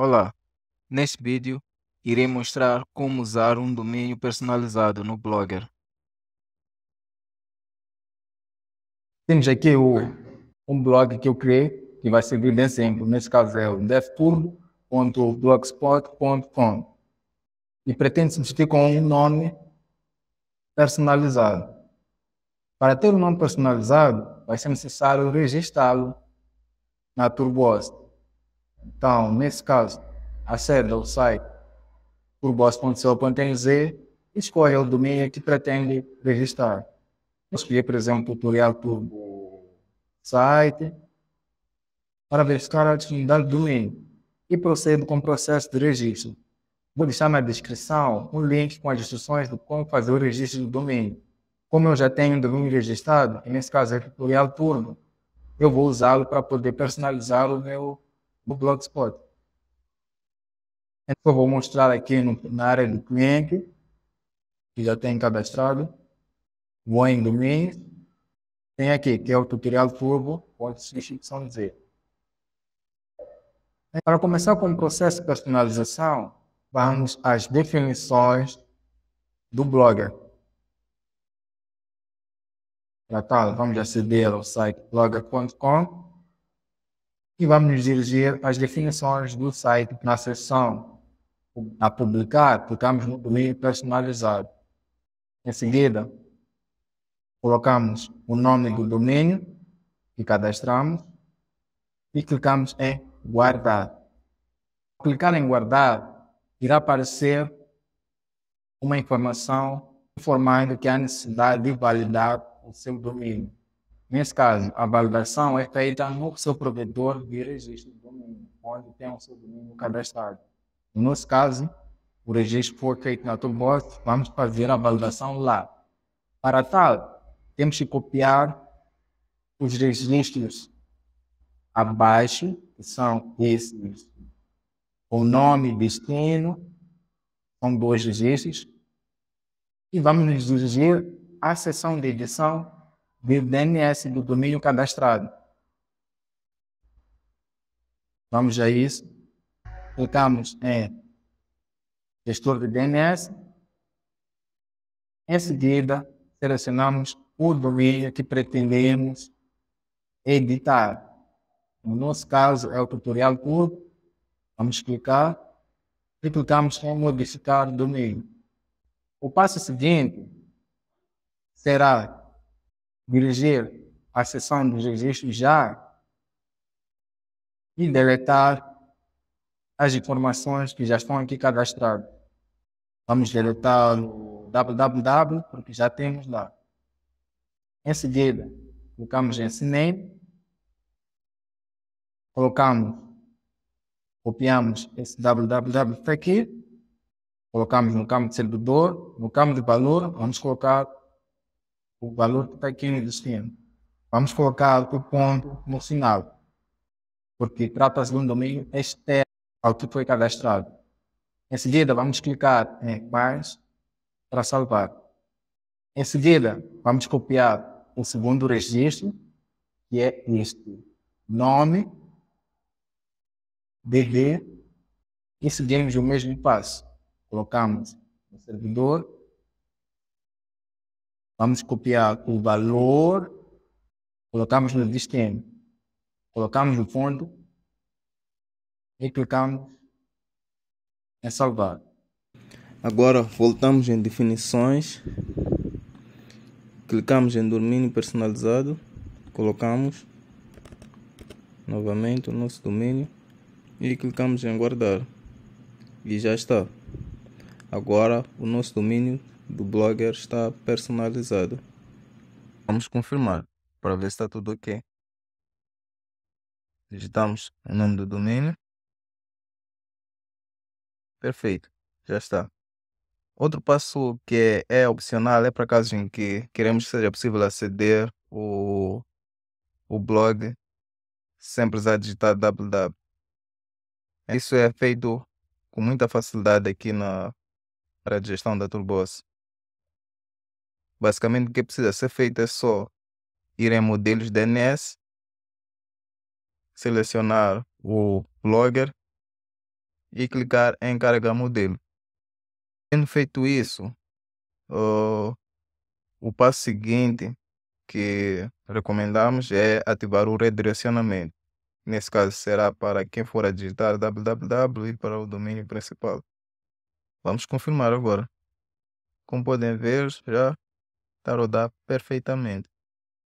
Olá, neste vídeo irei mostrar como usar um domínio personalizado no Blogger. Temos aqui o, um blog que eu criei, que vai servir de exemplo. Neste caso é o devturbo.blogspot.com e pretende substituir com um nome personalizado. Para ter o um nome personalizado, vai ser necessário registrá-lo na TurboHost. Então, nesse caso, acede ao site por e escolhe o domínio que pretende registrar. Vou escolher, por exemplo, o tutorial turbo site para verificar a disponibilidade do domínio e procedo com o processo de registro. Vou deixar na descrição um link com as instruções de como fazer o registro do domínio. Como eu já tenho o domínio registrado, e nesse caso é o tutorial turbo, eu vou usá-lo para poder personalizar o meu no Blogspot. Então, vou mostrar aqui no, na área do cliente, que já tem cadastrado. Vou em domínio. Tem aqui, que é o tutorial turbo, pode se Z. Para começar com o processo de personalização, vamos às definições do Blogger. Para tal, vamos aceder ao site blogger.com e vamos nos dirigir às definições do site na seção a publicar, clicamos no domínio personalizado. Em seguida, colocamos o nome do domínio que cadastramos e clicamos em guardar. Ao clicar em guardar, irá aparecer uma informação informando que há necessidade de validar o seu domínio. Nesse caso, a validação é feita no seu provedor de registro do domínio, onde tem o seu domínio cadastrado. No nosso caso, o registro for feito na Toolbox, vamos fazer a validação lá. Para tal, temos que copiar os registros abaixo, que são esses. O nome, destino, são dois registros. E vamos nos dirigir à seção de edição do DNS do domínio cadastrado. Vamos a isso. Clicamos em é, gestor de DNS. Em seguida, selecionamos o domínio que pretendemos editar. No nosso caso, é o tutorial curto. Vamos clicar e clicamos em modificar o domínio. O passo seguinte será dirigir a sessão dos registros já e deletar as informações que já estão aqui cadastradas. Vamos deletar o www, porque já temos lá. Em seguida, colocamos esse name, colocamos, copiamos esse www aqui, colocamos no campo de servidor, no campo de valor, vamos colocar o valor que está aqui no destino. Vamos colocar o ponto no sinal, porque trata-se de um domínio externo ao que foi cadastrado. Em seguida, vamos clicar em mais para salvar. Em seguida, vamos copiar o segundo registro, que é este. Nome, DD, e seguimos o mesmo passo. Colocamos no servidor Vamos copiar o valor, colocamos no destino, colocamos no fundo e clicamos em salvar. Agora voltamos em definições, clicamos em domínio personalizado, colocamos novamente o nosso domínio e clicamos em guardar e já está. Agora o nosso domínio do blogger está personalizado. Vamos confirmar para ver se está tudo ok. Digitamos o nome do domínio. Perfeito, já está. Outro passo que é, é opcional é para casos em que queremos que seja possível aceder o, o blog sem precisar digitar www. Isso é feito com muita facilidade aqui na área de gestão da Toolbox. Basicamente, o que precisa ser feito é só ir em modelos DNS, selecionar o blogger e clicar em carregar modelo. Tendo feito isso, uh, o passo seguinte que recomendamos é ativar o redirecionamento. Nesse caso, será para quem for a digitar www e para o domínio principal. Vamos confirmar agora. Como podem ver, já para rodar perfeitamente.